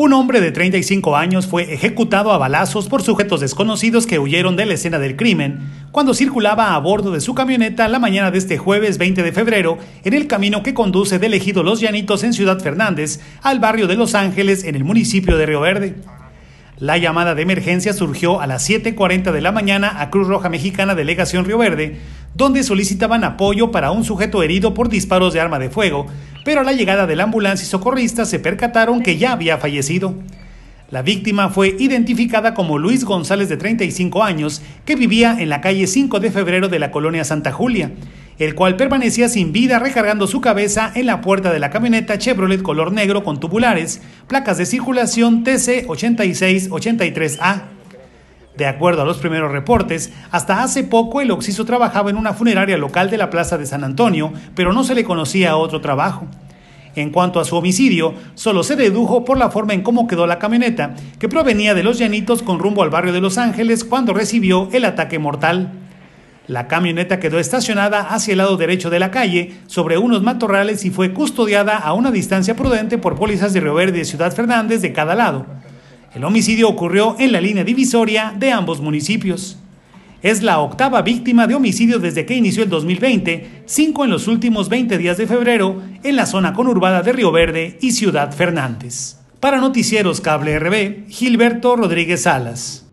Un hombre de 35 años fue ejecutado a balazos por sujetos desconocidos que huyeron de la escena del crimen cuando circulaba a bordo de su camioneta la mañana de este jueves 20 de febrero en el camino que conduce del ejido Los Llanitos en Ciudad Fernández al barrio de Los Ángeles en el municipio de Río Verde. La llamada de emergencia surgió a las 7.40 de la mañana a Cruz Roja Mexicana Delegación Río Verde, donde solicitaban apoyo para un sujeto herido por disparos de arma de fuego, pero a la llegada de la ambulancia y socorristas se percataron que ya había fallecido. La víctima fue identificada como Luis González de 35 años, que vivía en la calle 5 de febrero de la colonia Santa Julia, el cual permanecía sin vida recargando su cabeza en la puerta de la camioneta Chevrolet color negro con tubulares, placas de circulación TC 8683A. De acuerdo a los primeros reportes, hasta hace poco el Oxiso trabajaba en una funeraria local de la Plaza de San Antonio, pero no se le conocía otro trabajo. En cuanto a su homicidio, solo se dedujo por la forma en cómo quedó la camioneta, que provenía de los llanitos con rumbo al barrio de Los Ángeles cuando recibió el ataque mortal. La camioneta quedó estacionada hacia el lado derecho de la calle, sobre unos matorrales y fue custodiada a una distancia prudente por pólizas de Río Verde y Ciudad Fernández de cada lado. El homicidio ocurrió en la línea divisoria de ambos municipios. Es la octava víctima de homicidio desde que inició el 2020, cinco en los últimos 20 días de febrero, en la zona conurbada de Río Verde y Ciudad Fernández. Para Noticieros Cable RB, Gilberto Rodríguez Salas.